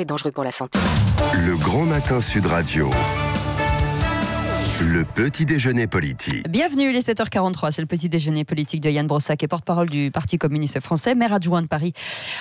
est dangereux pour la santé. Le Grand Matin Sud Radio. Le petit déjeuner politique. Bienvenue, les 7h43. C'est le petit déjeuner politique de Yann Brossac, et porte-parole du Parti communiste français, maire adjoint de Paris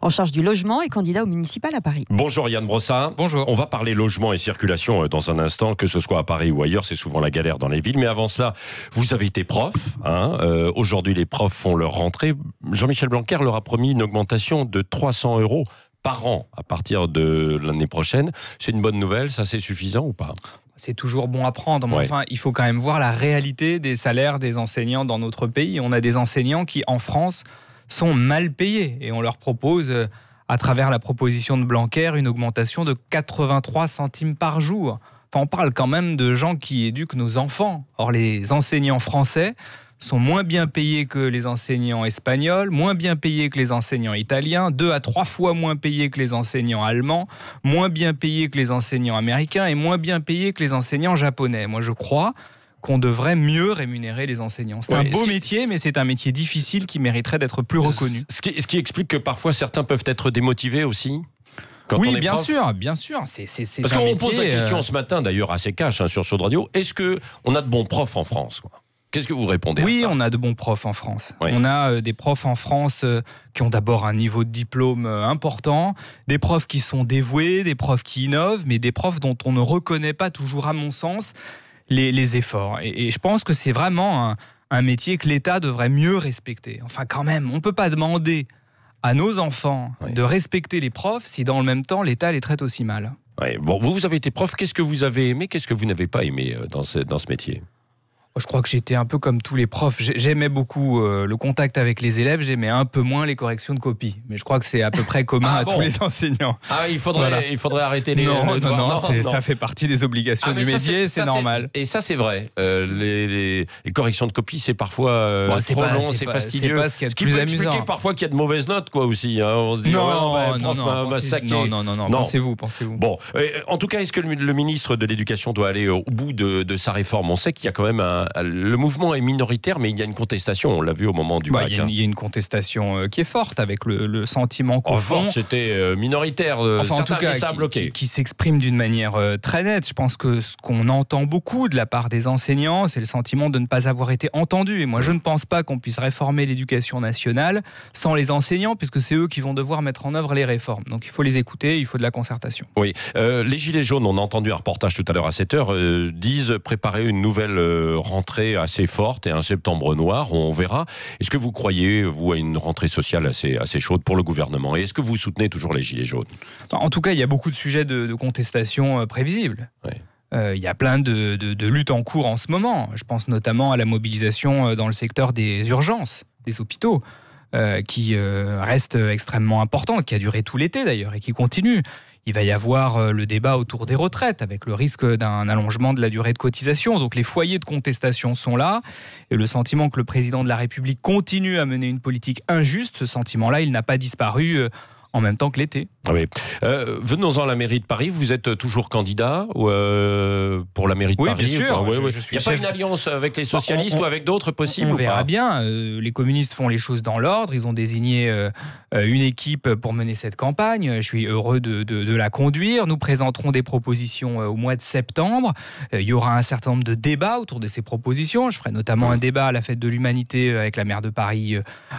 en charge du logement et candidat au municipal à Paris. Bonjour Yann Brossac. Bonjour. On va parler logement et circulation euh, dans un instant, que ce soit à Paris ou ailleurs, c'est souvent la galère dans les villes. Mais avant cela, vous avez été prof. Hein, euh, aujourd'hui, les profs font leur rentrée. Jean-Michel Blanquer leur a promis une augmentation de 300 euros par an à partir de l'année prochaine. C'est une bonne nouvelle, ça c'est suffisant ou pas c'est toujours bon à prendre. Mais enfin, il faut quand même voir la réalité des salaires des enseignants dans notre pays. On a des enseignants qui, en France, sont mal payés et on leur propose, euh, à travers la proposition de Blanquer, une augmentation de 83 centimes par jour. on parle quand même de gens qui éduquent nos enfants. Or, les enseignants français sont moins bien payés que les enseignants espagnols, moins bien payés que les enseignants italiens, deux à trois fois moins payés que les enseignants allemands, moins bien payés que les enseignants américains et moins bien payés que les enseignants japonais. Moi, je crois qu'on devrait mieux rémunérer les enseignants. C'est un beau métier, mais c'est un métier difficile qui mériterait d'être plus reconnu. Ce qui, ce qui explique que parfois certains peuvent être démotivés aussi oui, bien sûr, bien sûr. Parce qu'on pose la question euh, ce matin, d'ailleurs, à cash hein, sur sur Sud Radio. Est-ce que on a de bons profs en France quoi Qu'est-ce que vous répondez Oui, à ça on a de bons profs en France. On a euh, des profs en France euh, qui ont d'abord un niveau de diplôme euh, important, des profs qui sont dévoués, des profs qui innovent, mais des profs dont on ne reconnaît pas toujours, à mon sens, les, efforts. Et, je pense que c'est vraiment un, métier que l'État devrait mieux respecter. Enfin, quand même, on ne peut pas demander à nos enfants de respecter les profs si dans le même temps l'État les traite aussi mal. Bon, vous, vous avez été prof, qu'est-ce que vous avez aimé, qu'est-ce que vous n'avez pas aimé dans ce métier je crois que j'étais un peu comme tous les profs. J'aimais beaucoup euh, le contact avec les élèves, j'aimais un peu moins les corrections de copies. Mais je crois que c'est à peu près commun ah à tous les enseignants. Ah, il faudrait, il faudrait arrêter les. Non, non, non, ça fait partie des obligations ah, du métier, c'est normal. Et ça, c'est vrai. Euh, les, corrections de copies, c'est parfois euh, trop long, c'est fastidieux. ce, qui peut expliquer parfois qu'il y a de mauvaises notes, quoi, aussi. Hein. On se dit, non, non, non, non, non, pensez-vous, pensez-vous. Bon, en tout cas, est-ce que le ministre de l'Éducation doit aller au bout de sa réforme On sait qu'il y a quand même un euh, le mouvement est minoritaire, mais il y a une contestation. On l'a vu au moment du bah, bac. Il y, a une hein. contestation euh, qui est forte avec le, sentiment qu'on. France c'était euh, minoritaire. Enfin, en tout cas, ça qui, qui, s'exprime d'une manière très nette. Je pense que ce qu'on entend beaucoup de la part des enseignants, c'est le sentiment de ne pas avoir été entendu. Et moi, je ne pense pas qu'on puisse réformer l'éducation nationale sans les enseignants, puisque c'est eux qui vont devoir mettre en œuvre les réformes. Donc, il faut les écouter, il faut de la concertation. Oui. les Gilets jaunes, on a entendu un reportage tout à l'heure à 7h, disent préparer une nouvelle rencontre rentrée assez forte et un septembre noir, on verra. Est-ce que vous croyez, vous, à une rentrée sociale assez, assez chaude pour le gouvernement Et est-ce que vous soutenez toujours les Gilets jaunes En tout cas, il y a beaucoup de sujets de, contestation euh, prévisibles. Euh, il y a plein de, luttes en cours en ce moment. Je pense notamment à la mobilisation euh, dans le secteur des urgences, des hôpitaux, qui reste extrêmement importante, qui a duré tout l'été d'ailleurs et qui continue. Il va y avoir euh, le débat autour des retraites, avec le risque d'un allongement de la durée de cotisation. Donc les foyers de contestation sont là. Et le sentiment que le président de la République continue à mener une politique injuste, ce sentiment-là, il n'a pas disparu euh, en même temps que l'été. Ah euh, venons-en à la mairie de Paris. Vous êtes toujours candidat euh, pour la mairie de oui, Bien sûr. Il n'y a pas une alliance avec les bah, socialistes ou avec d'autres possibles On verra bien. Euh, les communistes font les choses dans l'ordre. Ils ont désigné une équipe pour mener cette campagne. Je suis heureux de, de la conduire. Nous présenterons des propositions au mois de septembre. Il y aura un certain nombre de débats autour de ces propositions. Je ferai notamment un débat à la fête de l'humanité avec la maire de Paris,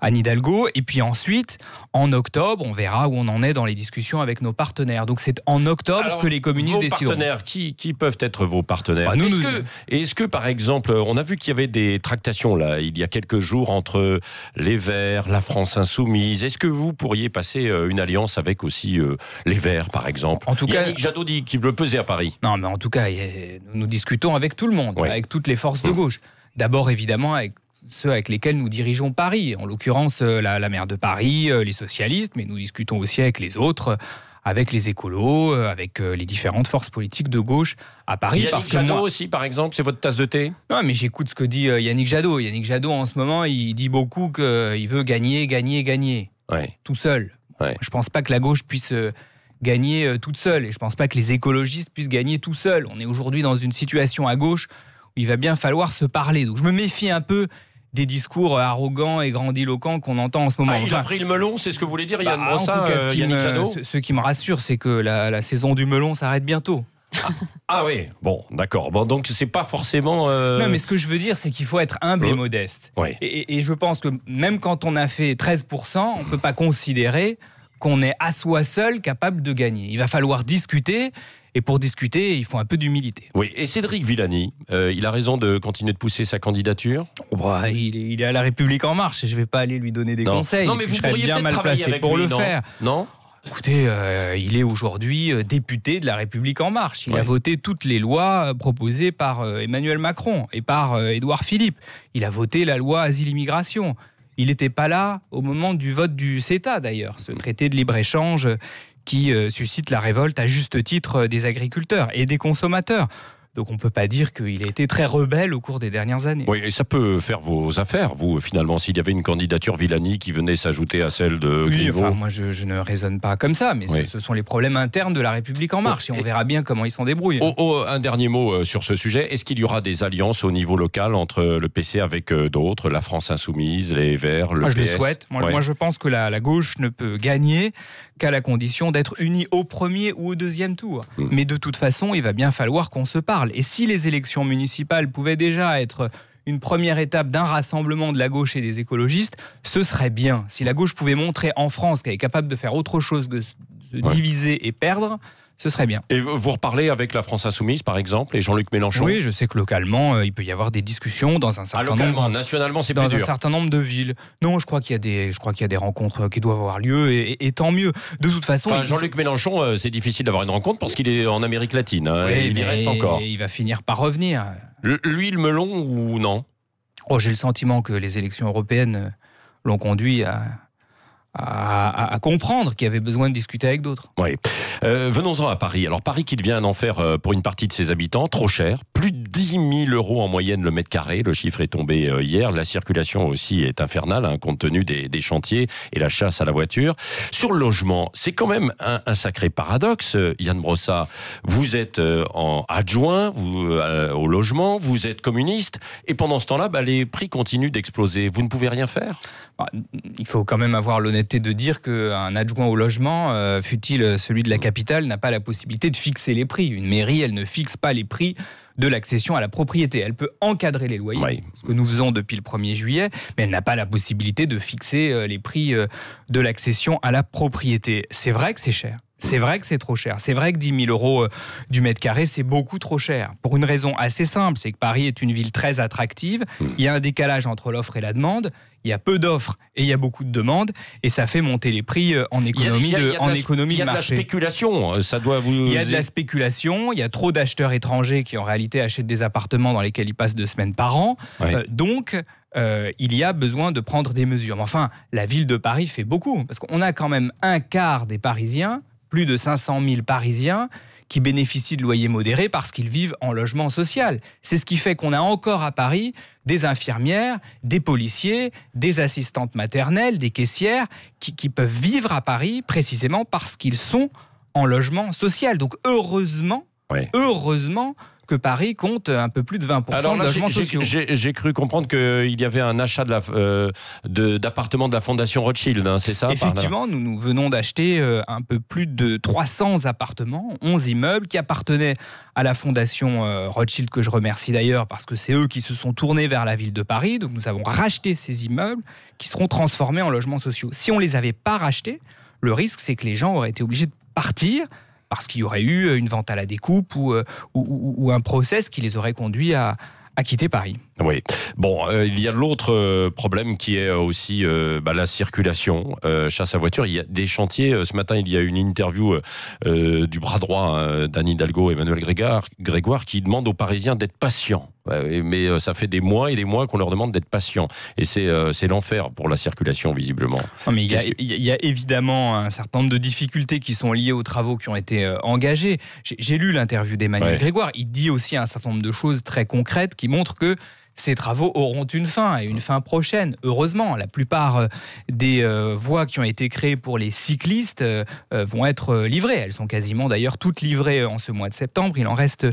Anne Hidalgo. Et puis ensuite, en octobre, on verra où on en est dans les discussions avec nos partenaires. Donc c'est en octobre que les communistes décident. Vos partenaires, qui, qui, peuvent être vos partenaires bah, Est-ce que, par exemple, euh, on a vu qu'il y avait des tractations là il y a quelques jours entre les Verts, la France Insoumise. Est-ce que vous pourriez passer euh, une alliance avec aussi euh, les Verts, par exemple En tout cas, Jadot dit qu'il veut peser à Paris. Non, mais en tout cas, nous discutons avec tout le monde, avec toutes les forces de mmh. gauche. D'abord, évidemment, avec ceux avec lesquels nous dirigeons Paris, en l'occurrence euh, la, maire de Paris, euh, les socialistes, mais nous discutons aussi avec les autres euh, avec les écolos, avec les différentes forces politiques de gauche à Paris. Yannick parce que Jadot aussi, par exemple, c'est votre tasse de thé Non, mais j'écoute ce que dit Yannick Jadot. Yannick Jadot, en ce moment, il dit beaucoup qu'il veut gagner, gagner, gagner. Ouais. Tout seul. Je ne pense pas que la gauche puisse gagner toute seule. Et je ne pense pas que les écologistes puissent gagner tout seuls. On est aujourd'hui dans une situation à gauche où il va bien falloir se parler. Donc je me méfie un peu des discours euh, arrogants et grandiloquents qu'on entend en ce moment. Ah, il pris le melon, c'est ce que vous voulez dire bah, Yann Brossa, euh, ce, qui me, ce, qui me rassure, c'est que la, saison du melon s'arrête bientôt. Ah, ah, oui, bon, d'accord. Bon, donc c'est pas forcément. Euh, non, mais ce que je veux dire, c'est qu'il faut être humble et modeste. Et, je pense que même quand on a fait 13%, on ne peut pas considérer qu'on est à soi seul capable de gagner. Il va falloir discuter et pour discuter, il faut un peu d'humilité. Oui, et Cédric Villani, euh, il a raison de continuer de pousser sa candidature oh, bah, il, est, à La République En Marche, je ne vais pas aller lui donner des conseils. Non, mais vous pourriez bien mal travailler avec pour le faire. Non Écoutez, euh, il est aujourd'hui euh, député de la République en marche. Il a voté toutes les lois proposées par Emmanuel Macron et par Édouard Philippe. Il a voté la loi asile-immigration. Il n'était pas là au moment du vote du CETA d'ailleurs, ce traité de libre-échange qui euh, suscite la révolte à juste titre euh, des agriculteurs et des consommateurs. Donc on ne peut pas dire qu'il a été très rebelle au cours des dernières années. Oui, et ça peut faire vos affaires, vous, finalement, s'il y avait une candidature Villani qui venait s'ajouter à celle de oui, moi, je, ne raisonne pas comme ça, mais ce, sont les problèmes internes de la République en marche, oh, et on verra bien comment ils s'en débrouillent. Oh, oh, un dernier mot euh, sur ce sujet. Est-ce qu'il y aura des alliances au niveau local entre le PC avec euh, d'autres, la France Insoumise, les Verts, le moi, Je le souhaite. Moi, je pense que la, gauche ne peut gagner qu'à la condition d'être unie au premier ou au deuxième tour. Hmm. Mais de toute façon, il va bien falloir qu'on se parle. Et si les élections municipales pouvaient déjà être une première étape d'un rassemblement de la gauche et des écologistes, ce serait bien. Si la gauche pouvait montrer en France qu'elle est capable de faire autre chose que se diviser et perdre, ce serait bien. Et vous reparlez avec la France Insoumise, par exemple, et Jean-Luc Mélenchon Oui, je sais que localement, euh, il peut y avoir des discussions dans un certain ah, nombre. nationalement, c'est Dans un certain nombre de villes. Non, je crois qu'il y a des, je crois qu'il y a des rencontres euh, qui doivent avoir lieu, et, tant mieux. De toute façon. Jean-Luc Mélenchon, euh, c'est difficile d'avoir une rencontre parce qu'il est en Amérique latine. Hein, il y reste encore. Il va finir par revenir. lui, le melon ou non Oh, j'ai le sentiment que les élections européennes l'ont conduit à à, comprendre qu'il y avait besoin de discuter avec d'autres. Oui. Euh, venons-en à Paris. Alors Paris qui devient un enfer euh, pour une partie de ses habitants, trop cher, plus de 10 000 euros en moyenne le mètre carré. Le chiffre est tombé euh, hier. La circulation aussi est infernale, hein, compte tenu des, chantiers et la chasse à la voiture. Sur le logement, c'est quand même un, sacré paradoxe, euh, Yann Brossa. Vous êtes euh, en adjoint au logement, vous êtes communiste, et pendant ce temps-là, bah, les prix continuent d'exploser. Vous ne pouvez rien faire bah, Il faut quand même avoir l'honnêteté de dire qu'un adjoint au logement, fût il celui de la capitale, n'a pas la possibilité de fixer les prix. Une mairie, elle ne fixe pas les prix de l'accession à la propriété. Elle peut encadrer les loyers, ce que nous faisons depuis le 1er juillet, mais elle n'a pas la possibilité de fixer euh, les prix euh, de l'accession à la propriété. C'est vrai que c'est cher. C'est vrai que c'est trop cher. C'est vrai que 10 000 euros euh, du mètre carré, c'est beaucoup trop cher. Pour une raison assez simple, c'est que Paris est une ville très attractive. Hmm. Il y a un décalage entre l'offre et la demande. Il y a peu d'offres et il y a beaucoup de demandes. Et ça fait monter les prix euh, en économie de marché. Il y a de, la, y a de, la spéculation. Euh, ça doit vous... Il y a de la spéculation. Il y a trop d'acheteurs étrangers qui, en réalité, achètent des appartements dans lesquels ils passent deux semaines par an. donc, il y a besoin de prendre des mesures. enfin, la ville de Paris fait beaucoup. Parce qu'on a quand même un quart des Parisiens plus de 500 000 Parisiens qui bénéficient de loyers modérés parce qu'ils vivent en logement social. C'est ce qui fait qu'on a encore à Paris des infirmières, des policiers, des assistantes maternelles, des caissières qui, qui peuvent vivre à Paris précisément parce qu'ils sont en logement social. Donc heureusement Heureusement que Paris compte un peu plus de 20% de logements sociaux. J'ai cru comprendre qu'il y avait un achat d'appartements de, euh, de, la Fondation Rothschild, hein, c'est ça Effectivement, nous, nous venons d'acheter euh, un peu plus de 300 appartements, 11 immeubles qui appartenaient à la Fondation euh, Rothschild, que je remercie d'ailleurs parce que c'est eux qui se sont tournés vers la ville de Paris. Donc nous avons racheté ces immeubles qui seront transformés en logements sociaux. Si on ne les avait pas rachetés, le risque c'est que les gens auraient été obligés de partir parce qu'il y aurait eu une vente à la découpe ou, euh, un process qui les aurait conduits à quitter Paris. Oui. Bon, euh, il y a l'autre euh, problème qui est euh, aussi bah, la circulation, chasse à voiture. Il y a des chantiers. ce matin, il y a une interview du bras droit hein, d'Anne Hidalgo, Emmanuel Grégoire, qui demande aux Parisiens d'être patients. mais ça fait des mois et des mois qu'on leur demande d'être patients. Et c'est l'enfer pour la circulation, visiblement. mais il y, a, évidemment un certain nombre de difficultés qui sont liées aux travaux qui ont été engagés. J'ai lu l'interview d'Emmanuel Grégoire. Il dit aussi un certain nombre de choses très concrètes qui montrent que ces travaux auront une fin et une fin prochaine. Heureusement, la plupart euh, des euh, voies qui ont été créées pour les cyclistes euh, vont être livrées. Elles sont quasiment d'ailleurs toutes livrées en ce mois de septembre. Il en reste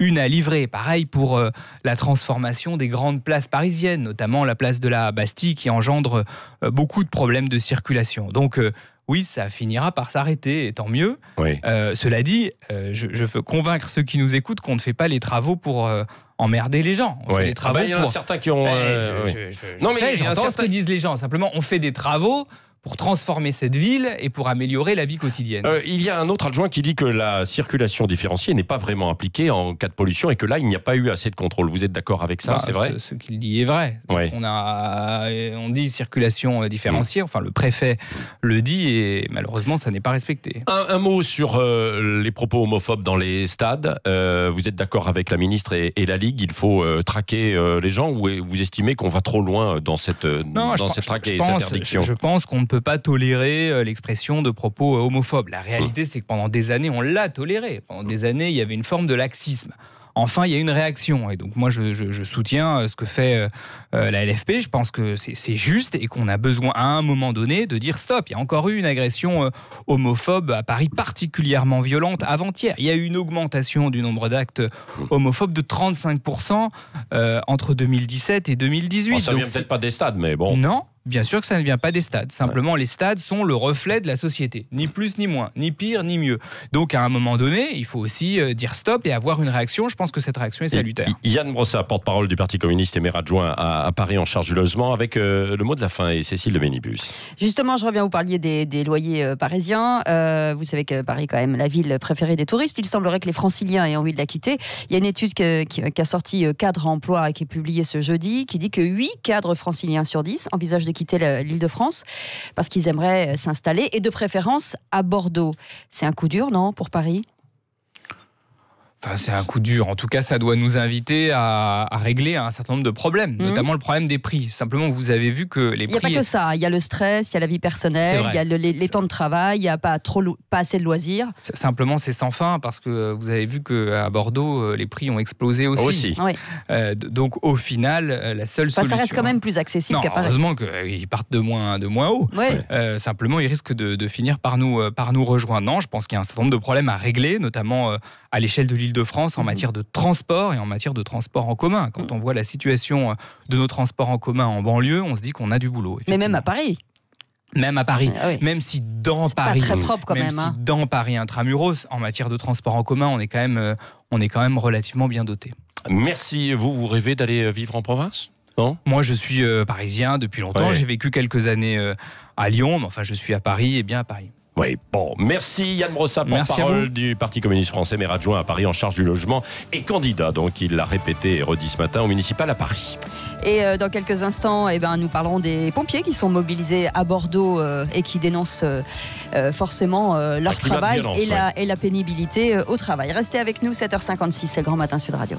une à livrer. Pareil pour la transformation des grandes places parisiennes, notamment la place de la Bastille qui engendre beaucoup de problèmes de circulation. Donc, oui, ça finira par s'arrêter, et tant mieux. cela dit, je, veux convaincre ceux qui nous écoutent qu'on ne fait pas les travaux pour emmerder les gens. On fait des ah bah, travaux. il y en a certains qui ont. Eh, euh, non, mais j'entends ce que disent les gens. Simplement, on fait des travaux pour transformer cette ville et pour améliorer la vie quotidienne. Euh, il y a un autre adjoint qui dit que la circulation différenciée n'est pas vraiment appliquée en cas de pollution et que là, il n'y a pas eu assez de contrôle. Vous êtes d'accord avec ça bah, C'est vrai. Ce, qu'il dit est vrai. On, a, on dit circulation euh, différenciée. Mm. Enfin, le préfet le dit et malheureusement, ça n'est pas respecté. Un, mot sur euh, les propos homophobes dans les stades. vous êtes d'accord avec la ministre et, la Ligue Il faut traquer les gens ou vous estimez qu'on va trop loin dans cette, dans cette et cette interdiction Je pense qu'on ne peut peut pas tolérer euh, l'expression de propos euh, homophobes. La réalité, mmh. c'est que pendant des années, on l'a toléré. Pendant mmh. des années, il y avait une forme de laxisme. Enfin, il y a une réaction. Et donc, moi, je, soutiens euh, ce que fait la LFP. Je pense que c'est juste et qu'on a besoin, à un moment donné, de dire stop. Il y a encore eu une agression homophobe à Paris particulièrement violente avant-hier. Il y a eu une augmentation du nombre d'actes mmh. homophobes de 35% entre 2017 et 2018. ça ne vient peut-être pas des stades, mais bon. Non, Bien sûr que ça ne vient pas des stades. Simplement, les stades sont le reflet de la société. Ni plus, ni moins. Ni pire, ni mieux. Donc, à un moment donné, il faut aussi euh, dire stop et avoir une réaction. Je pense que cette réaction est salutaire. Yann Brossard, porte-parole du Parti communiste et maire adjoint à, Paris en charge du logement, avec euh, le mot de la fin et Cécile de Ménibus. Justement, je reviens, vous parliez des, loyers euh, parisiens. vous savez que Paris, quand même, la ville préférée des touristes. Il semblerait que les franciliens aient envie de la quitter. Il y a une étude qui, a sorti Cadre Emploi, qui est publiée ce jeudi, qui dit que 8 cadres franciliens sur 10 envisagent de quitter l'île de France parce qu'ils aimeraient euh, s'installer et de préférence à Bordeaux. C'est un coup dur, non, pour Paris c'est un coup dur. En tout cas, ça doit nous inviter à, régler un certain nombre de problèmes, mhm. notamment le problème des prix. Simplement, vous avez vu que les prix. Il n'y a pas que ça. Il y a le stress, il y a la vie personnelle, il y a les, temps de travail, il n'y a pas, trop, pas assez de loisirs. Simplement, c'est sans fin parce que vous avez vu qu'à Bordeaux, euh, les prix ont explosé aussi. Euh, donc, au final, euh, la seule solution. ça reste quand même plus accessible qu'à Paris. Heureusement qu'ils partent de moins, de haut. simplement, ils risquent de, finir par nous, par nous rejoindre. Non, je pense qu'il y a un certain nombre de problèmes à régler, notamment à l'échelle de l'île de france en mhm. matière de transport et en matière de transport en commun. Quand mhm. on voit la situation euh, de nos transports en commun en banlieue, on se dit qu'on a du boulot. Mais même à Paris même à Paris, ah même si dans Paris, même, si hein. dans Paris intramuros, en matière de transport en commun, on est quand même, euh, on est quand même relativement bien doté. Merci. Vous, vous rêvez d'aller euh, vivre en province non Moi, je suis parisien depuis longtemps. J'ai vécu quelques années à Lyon, enfin, je suis à Paris et bien à Paris. Oui, bon, merci Yann Brossa, porte-parole du Parti communiste français, maire adjoint à Paris en charge du logement et candidat, donc il l'a répété et redit ce matin au municipal à Paris. Et euh, dans quelques instants, eh ben, nous parlerons des pompiers qui sont mobilisés à Bordeaux euh, et qui dénoncent euh, forcément leur travail et, la, et la pénibilité au travail. Restez avec nous, 7h56, c'est le Grand Matin Sud Radio.